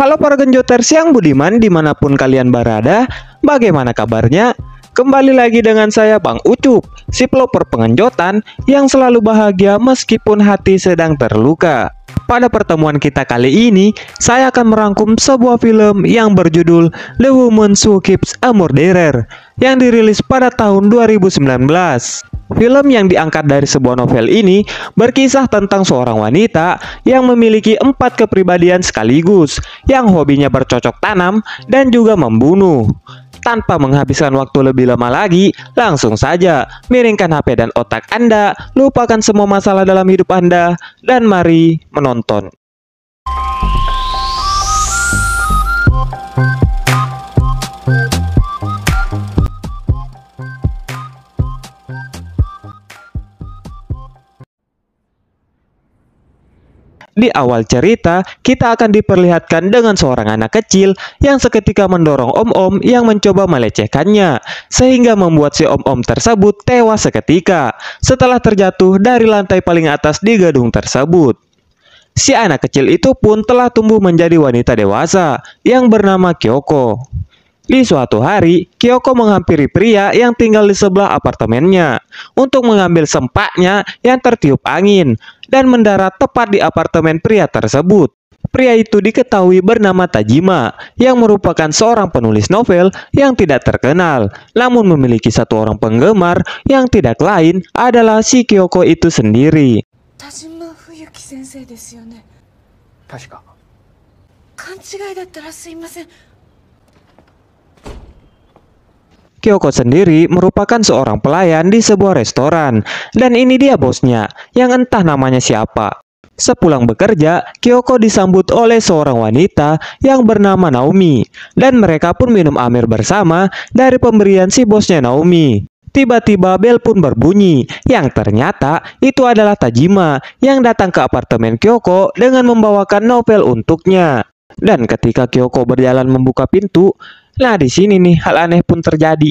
Halo para genjoters yang budiman dimanapun kalian berada, bagaimana kabarnya? Kembali lagi dengan saya Bang Ucup, si pelopor pengenjotan yang selalu bahagia meskipun hati sedang terluka. Pada pertemuan kita kali ini, saya akan merangkum sebuah film yang berjudul The Woman Who Keeps a Murderer yang dirilis pada tahun 2019. Film yang diangkat dari sebuah novel ini berkisah tentang seorang wanita yang memiliki empat kepribadian sekaligus, yang hobinya bercocok tanam dan juga membunuh. Tanpa menghabiskan waktu lebih lama lagi, langsung saja miringkan HP dan otak Anda, lupakan semua masalah dalam hidup Anda, dan mari menonton. Di awal cerita, kita akan diperlihatkan dengan seorang anak kecil yang seketika mendorong om-om yang mencoba melecehkannya, sehingga membuat si om-om tersebut tewas seketika setelah terjatuh dari lantai paling atas di gedung tersebut. Si anak kecil itu pun telah tumbuh menjadi wanita dewasa yang bernama Kyoko. Di suatu hari, Kyoko menghampiri pria yang tinggal di sebelah apartemennya untuk mengambil sempaknya yang tertiup angin dan mendarat tepat di apartemen pria tersebut. Pria itu diketahui bernama Tajima, yang merupakan seorang penulis novel yang tidak terkenal, namun memiliki satu orang penggemar yang tidak lain adalah si Kyoko itu sendiri. Tajima Kyoko sendiri merupakan seorang pelayan di sebuah restoran, dan ini dia bosnya, yang entah namanya siapa. Sepulang bekerja, Kyoko disambut oleh seorang wanita yang bernama Naomi, dan mereka pun minum amir bersama dari pemberian si bosnya Naomi. Tiba-tiba bel pun berbunyi, yang ternyata itu adalah Tajima yang datang ke apartemen Kyoko dengan membawakan novel untuknya. Dan ketika Kyoko berjalan membuka pintu, Nah di sini nih hal aneh pun terjadi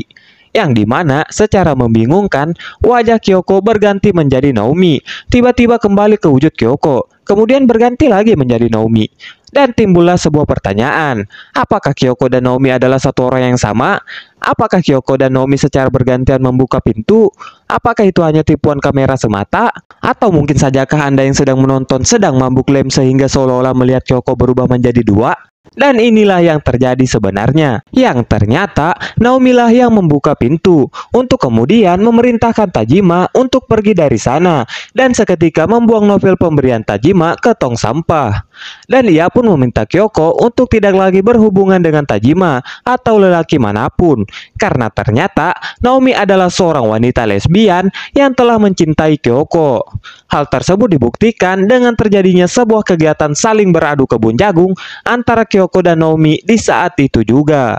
yang dimana secara membingungkan wajah Kyoko berganti menjadi Naomi, tiba-tiba kembali ke wujud Kyoko, kemudian berganti lagi menjadi Naomi. Dan timbullah sebuah pertanyaan, apakah Kyoko dan Naomi adalah satu orang yang sama? Apakah Kyoko dan Naomi secara bergantian membuka pintu? Apakah itu hanya tipuan kamera semata? Atau mungkin sajakah Anda yang sedang menonton sedang mabuk lem sehingga seolah-olah melihat Kyoko berubah menjadi dua? Dan inilah yang terjadi sebenarnya, yang ternyata Naomi lah yang membuka pintu untuk kemudian memerintahkan Tajima untuk pergi dari sana dan seketika membuang novel pemberian Tajima ke tong sampah. Dan ia pun meminta Kyoko untuk tidak lagi berhubungan dengan Tajima atau lelaki manapun karena ternyata Naomi adalah seorang wanita lesbian yang telah mencintai Kyoko. Hal tersebut dibuktikan dengan terjadinya sebuah kegiatan saling beradu kebun jagung antara Kyoko Kyoko dan Naomi di saat itu juga.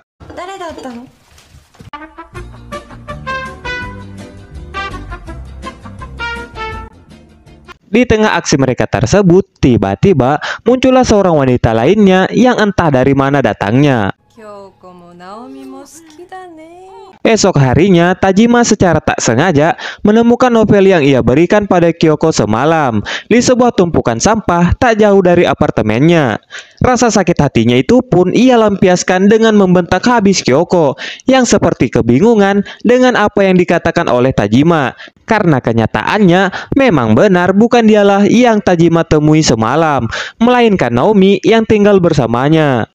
Di tengah aksi mereka tersebut, tiba-tiba muncullah seorang wanita lainnya yang entah dari mana datangnya. Esok harinya, Tajima secara tak sengaja menemukan novel yang ia berikan pada Kyoko semalam di sebuah tumpukan sampah tak jauh dari apartemennya. Rasa sakit hatinya itu pun ia lampiaskan dengan membentak habis Kyoko yang seperti kebingungan dengan apa yang dikatakan oleh Tajima. Karena kenyataannya memang benar bukan dialah yang Tajima temui semalam, melainkan Naomi yang tinggal bersamanya.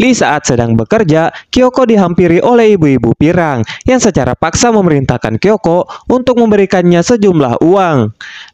Li saat sedang bekerja, Kyoko dihampiri oleh ibu-ibu pirang yang secara paksa memerintahkan Kyoko untuk memberikannya sejumlah uang.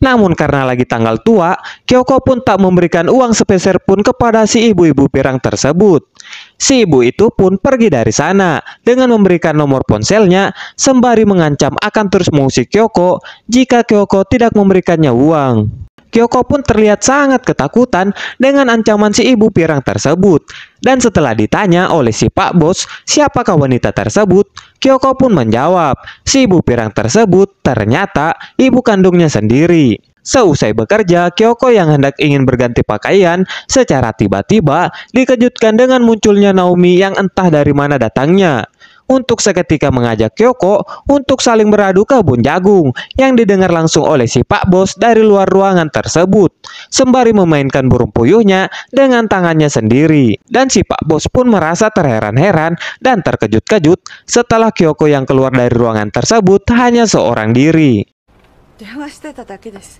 Namun karena lagi tanggal tua, Kyoko pun tak memberikan uang sepeser pun kepada si ibu-ibu pirang tersebut. Si ibu itu pun pergi dari sana dengan memberikan nomor ponselnya sembari mengancam akan terus mengusik Kyoko jika Kyoko tidak memberikannya uang. Kyoko pun terlihat sangat ketakutan dengan ancaman si ibu pirang tersebut. Dan setelah ditanya oleh si pak bos siapakah wanita tersebut, Kyoko pun menjawab si ibu pirang tersebut ternyata ibu kandungnya sendiri. Seusai bekerja, Kyoko yang hendak ingin berganti pakaian secara tiba-tiba dikejutkan dengan munculnya Naomi yang entah dari mana datangnya untuk seketika mengajak Kyoko untuk saling beradu kebun jagung yang didengar langsung oleh si Pak Bos dari luar ruangan tersebut sembari memainkan burung puyuhnya dengan tangannya sendiri. Dan si Pak Bos pun merasa terheran-heran dan terkejut-kejut setelah Kyoko yang keluar dari ruangan tersebut hanya seorang diri. 電話してただけです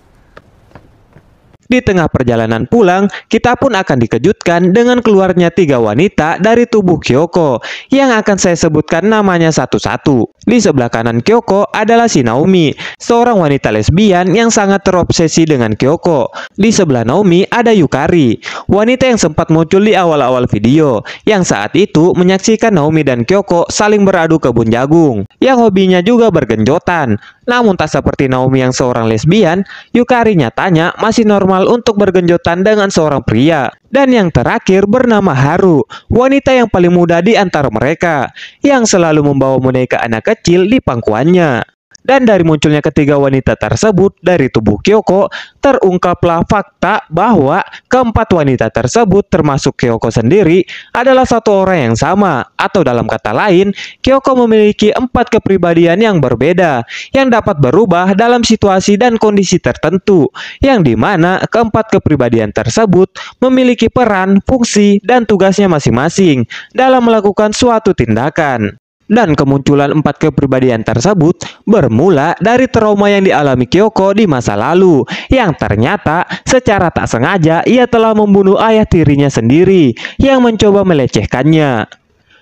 di tengah perjalanan pulang, kita pun akan dikejutkan dengan keluarnya tiga wanita dari tubuh Kyoko yang akan saya sebutkan namanya satu-satu. Di sebelah kanan Kyoko adalah si Naomi, seorang wanita lesbian yang sangat terobsesi dengan Kyoko. Di sebelah Naomi ada Yukari, wanita yang sempat muncul di awal-awal video yang saat itu menyaksikan Naomi dan Kyoko saling beradu kebun jagung yang hobinya juga bergenjotan. Namun tak seperti Naomi yang seorang lesbian, Yukari nyatanya masih normal normal untuk bergenjotan dengan seorang pria. Dan yang terakhir bernama Haru, wanita yang paling muda di antara mereka, yang selalu membawa boneka anak kecil di pangkuannya. Dan dari munculnya ketiga wanita tersebut dari tubuh Kyoko, terungkaplah fakta bahwa keempat wanita tersebut termasuk Kyoko sendiri adalah satu orang yang sama. Atau dalam kata lain, Kyoko memiliki empat kepribadian yang berbeda, yang dapat berubah dalam situasi dan kondisi tertentu, yang dimana keempat kepribadian tersebut memiliki peran, fungsi, dan tugasnya masing-masing dalam melakukan suatu tindakan dan kemunculan empat kepribadian tersebut bermula dari trauma yang dialami Kyoko di masa lalu yang ternyata secara tak sengaja ia telah membunuh ayah tirinya sendiri yang mencoba melecehkannya.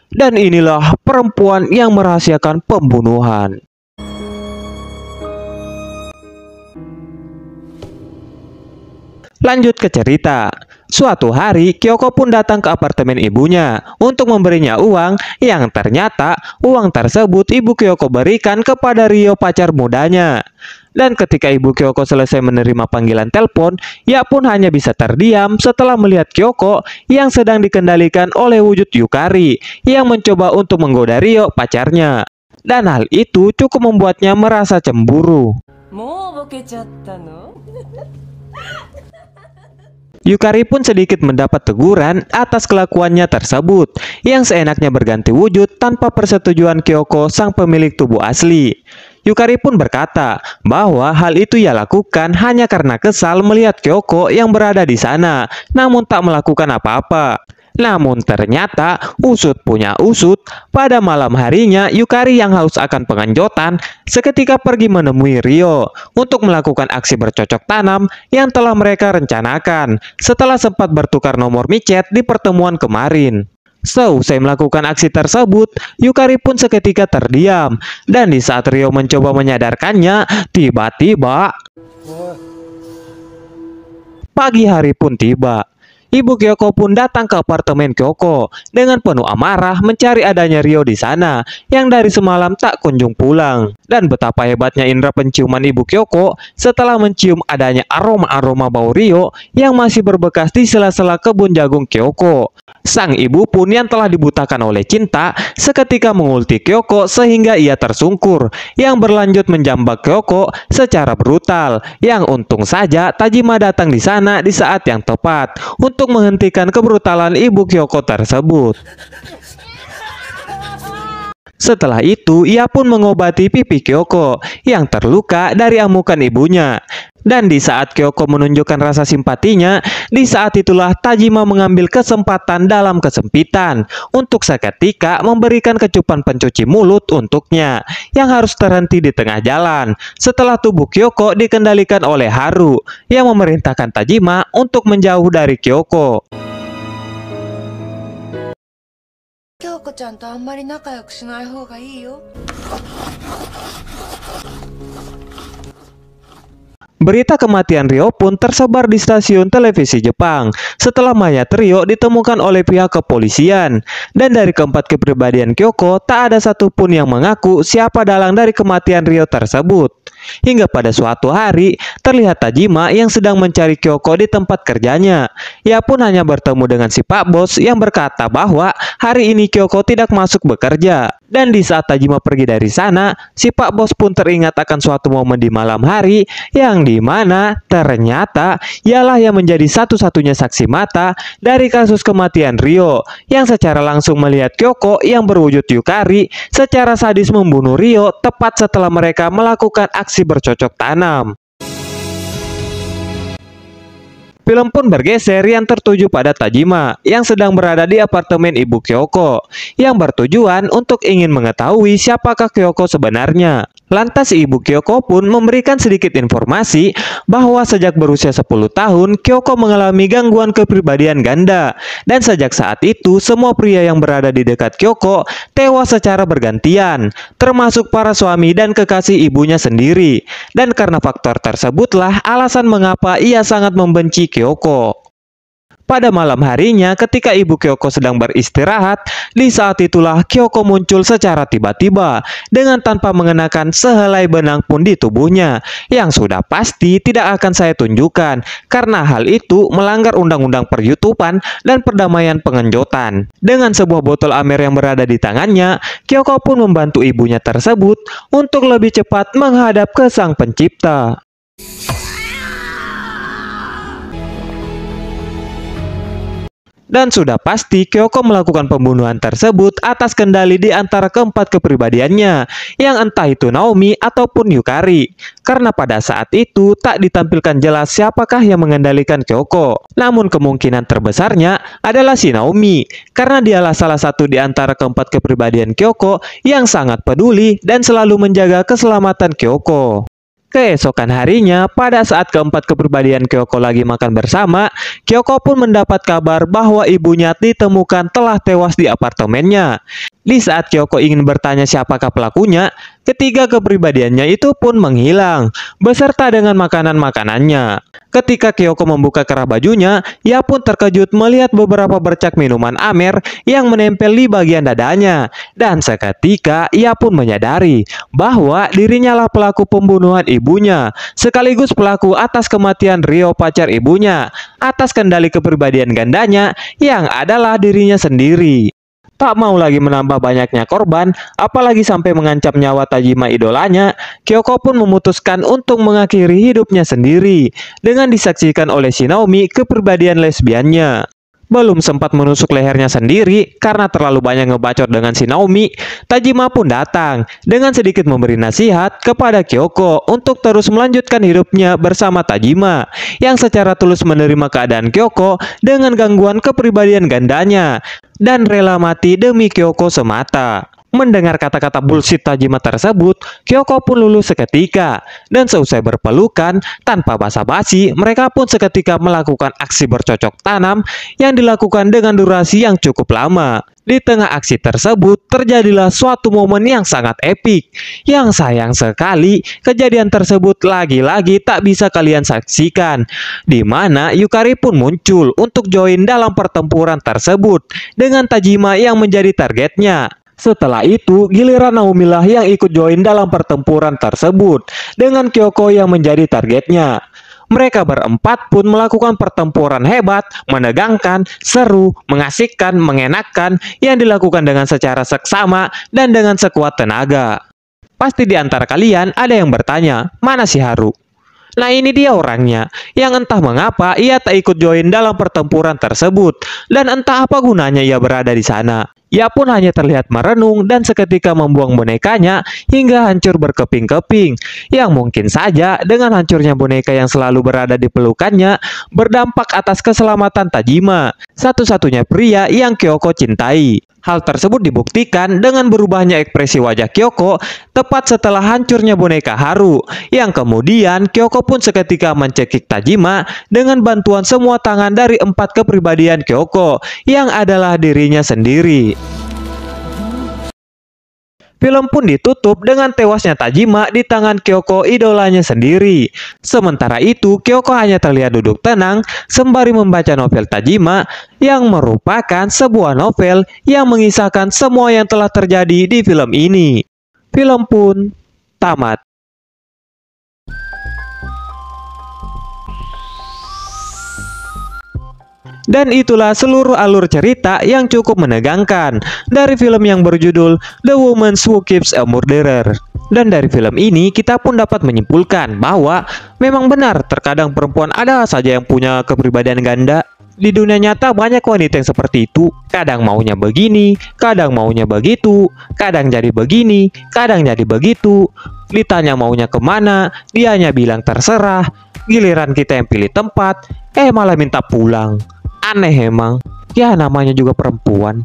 Dan inilah perempuan yang merahasiakan pembunuhan. Lanjut ke cerita. Suatu hari, Kyoko pun datang ke apartemen ibunya untuk memberinya uang yang ternyata uang tersebut ibu Kyoko berikan kepada Rio pacar mudanya. Dan ketika ibu Kyoko selesai menerima panggilan telepon, ia pun hanya bisa terdiam setelah melihat Kyoko yang sedang dikendalikan oleh wujud Yukari yang mencoba untuk menggoda Rio pacarnya. Dan hal itu cukup membuatnya merasa cemburu. Yukari pun sedikit mendapat teguran atas kelakuannya tersebut, yang seenaknya berganti wujud tanpa persetujuan Kyoko sang pemilik tubuh asli. Yukari pun berkata bahwa hal itu ia lakukan hanya karena kesal melihat Kyoko yang berada di sana, namun tak melakukan apa-apa. Namun ternyata usut punya usut, pada malam harinya Yukari yang haus akan penganjotan seketika pergi menemui Rio untuk melakukan aksi bercocok tanam yang telah mereka rencanakan setelah sempat bertukar nomor micet di pertemuan kemarin. saya melakukan aksi tersebut, Yukari pun seketika terdiam dan di saat Rio mencoba menyadarkannya, tiba-tiba pagi hari pun tiba. Ibu Kyoko pun datang ke apartemen Kyoko dengan penuh amarah mencari adanya Rio di sana yang dari semalam tak kunjung pulang. Dan betapa hebatnya indera penciuman Ibu Kyoko setelah mencium adanya aroma-aroma bau Rio yang masih berbekas di sela-sela kebun jagung Kyoko. Sang ibu pun yang telah dibutakan oleh cinta seketika mengulti Kyoko sehingga ia tersungkur yang berlanjut menjambak Kyoko secara brutal yang untung saja Tajima datang di sana di saat yang tepat untuk untuk menghentikan kebrutalan Ibu Kyoko tersebut. Setelah itu, ia pun mengobati pipi Kyoko yang terluka dari amukan ibunya. Dan di saat Kyoko menunjukkan rasa simpatinya, di saat itulah Tajima mengambil kesempatan dalam kesempitan untuk seketika memberikan kecupan pencuci mulut untuknya yang harus terhenti di tengah jalan setelah tubuh Kyoko dikendalikan oleh Haru yang memerintahkan Tajima untuk menjauh dari Kyoko. 陽子ちゃんとあんまり仲良くしない方がいいよ Berita kematian Rio pun tersebar di stasiun televisi Jepang setelah mayat Rio ditemukan oleh pihak kepolisian. Dan dari keempat kepribadian Kyoko, tak ada satupun yang mengaku siapa dalang dari kematian Rio tersebut. Hingga pada suatu hari, terlihat Tajima yang sedang mencari Kyoko di tempat kerjanya. Ia pun hanya bertemu dengan si Pak Bos yang berkata bahwa hari ini Kyoko tidak masuk bekerja. Dan di saat Tajima pergi dari sana, si Pak Bos pun teringat akan suatu momen di malam hari yang mana ternyata ialah yang menjadi satu-satunya saksi mata dari kasus kematian Rio yang secara langsung melihat Kyoko yang berwujud Yukari secara sadis membunuh Rio tepat setelah mereka melakukan aksi masih bercocok tanam. Film pun bergeser yang tertuju pada Tajima yang sedang berada di apartemen ibu Kyoko yang bertujuan untuk ingin mengetahui siapakah Kyoko sebenarnya. Lantas ibu Kyoko pun memberikan sedikit informasi bahwa sejak berusia 10 tahun Kyoko mengalami gangguan kepribadian ganda dan sejak saat itu semua pria yang berada di dekat Kyoko tewas secara bergantian termasuk para suami dan kekasih ibunya sendiri dan karena faktor tersebutlah alasan mengapa ia sangat membenci Kyoko. Pada malam harinya, ketika ibu Kyoko sedang beristirahat, di saat itulah Kyoko muncul secara tiba-tiba dengan tanpa mengenakan sehelai benang pun di tubuhnya, yang sudah pasti tidak akan saya tunjukkan karena hal itu melanggar undang-undang peryutupan dan perdamaian pengenjotan. Dengan sebuah botol amer yang berada di tangannya, Kyoko pun membantu ibunya tersebut untuk lebih cepat menghadap ke sang pencipta. Dan sudah pasti Kyoko melakukan pembunuhan tersebut atas kendali di antara keempat kepribadiannya, yang entah itu Naomi ataupun Yukari. Karena pada saat itu tak ditampilkan jelas siapakah yang mengendalikan Kyoko. Namun kemungkinan terbesarnya adalah si Naomi, karena dialah salah satu di antara keempat kepribadian Kyoko yang sangat peduli dan selalu menjaga keselamatan Kyoko. Keesokan harinya, pada saat keempat keberbadian Kyoko lagi makan bersama, Kyoko pun mendapat kabar bahwa ibunya ditemukan telah tewas di apartemennya. Di saat Kyoko ingin bertanya siapakah pelakunya, ketiga kepribadiannya itu pun menghilang, beserta dengan makanan-makanannya. Ketika Kyoko membuka kerah bajunya, ia pun terkejut melihat beberapa bercak minuman Amer yang menempel di bagian dadanya. Dan seketika ia pun menyadari bahwa dirinya lah pelaku pembunuhan ibunya, sekaligus pelaku atas kematian Rio pacar ibunya, atas kendali kepribadian gandanya yang adalah dirinya sendiri. Tak mau lagi menambah banyaknya korban, apalagi sampai mengancam nyawa Tajima idolanya, Kyoko pun memutuskan untuk mengakhiri hidupnya sendiri dengan disaksikan oleh Shinomi kepribadian lesbiannya. Belum sempat menusuk lehernya sendiri karena terlalu banyak ngebacot dengan Shinomi, Tajima pun datang dengan sedikit memberi nasihat kepada Kyoko untuk terus melanjutkan hidupnya bersama Tajima yang secara tulus menerima keadaan Kyoko dengan gangguan kepribadian gandanya dan rela mati demi Kyoko semata. Mendengar kata-kata bullshit Tajima tersebut, Kyoko pun lulus seketika. Dan seusai berpelukan, tanpa basa-basi, mereka pun seketika melakukan aksi bercocok tanam yang dilakukan dengan durasi yang cukup lama. Di tengah aksi tersebut, terjadilah suatu momen yang sangat epik. Yang sayang sekali, kejadian tersebut lagi-lagi tak bisa kalian saksikan. Di mana Yukari pun muncul untuk join dalam pertempuran tersebut dengan Tajima yang menjadi targetnya. Setelah itu, giliran Naomi lah yang ikut join dalam pertempuran tersebut dengan Kyoko yang menjadi targetnya. Mereka berempat pun melakukan pertempuran hebat, menegangkan, seru, mengasihkan, mengenakan yang dilakukan dengan secara seksama dan dengan sekuat tenaga. Pasti di antara kalian ada yang bertanya, mana si Haru? Nah ini dia orangnya, yang entah mengapa ia tak ikut join dalam pertempuran tersebut, dan entah apa gunanya ia berada di sana. Ia pun hanya terlihat merenung dan seketika membuang bonekanya hingga hancur berkeping-keping. Yang mungkin saja dengan hancurnya boneka yang selalu berada di pelukannya berdampak atas keselamatan Tajima satu-satunya pria yang Kyoko cintai. Hal tersebut dibuktikan dengan berubahnya ekspresi wajah Kyoko tepat setelah hancurnya boneka Haru, yang kemudian Kyoko pun seketika mencekik Tajima dengan bantuan semua tangan dari empat kepribadian Kyoko, yang adalah dirinya sendiri. Film pun ditutup dengan tewasnya Tajima di tangan Kyoko idolanya sendiri. Sementara itu, Kyoko hanya terlihat duduk tenang sembari membaca novel Tajima yang merupakan sebuah novel yang mengisahkan semua yang telah terjadi di film ini. Film pun tamat. Dan itulah seluruh alur cerita yang cukup menegangkan dari film yang berjudul The Woman Who Keeps a Murderer. Dan dari film ini kita pun dapat menyimpulkan bahwa memang benar terkadang perempuan adalah saja yang punya kepribadian ganda di dunia nyata banyak wanita yang seperti itu Kadang maunya begini, kadang maunya begitu Kadang jadi begini, kadang jadi begitu Ditanya maunya kemana, dia hanya bilang terserah Giliran kita yang pilih tempat, eh malah minta pulang Aneh emang. Ya namanya juga perempuan.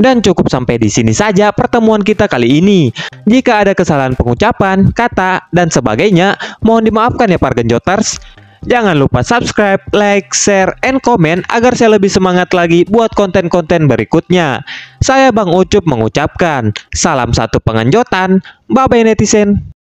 Dan cukup sampai di sini saja pertemuan kita kali ini. Jika ada kesalahan pengucapan, kata, dan sebagainya, mohon dimaafkan ya para genjoters. Jangan lupa subscribe, like, share, and comment agar saya lebih semangat lagi buat konten-konten berikutnya. Saya Bang Ucup mengucapkan, salam satu pengenjotan, bye-bye netizen.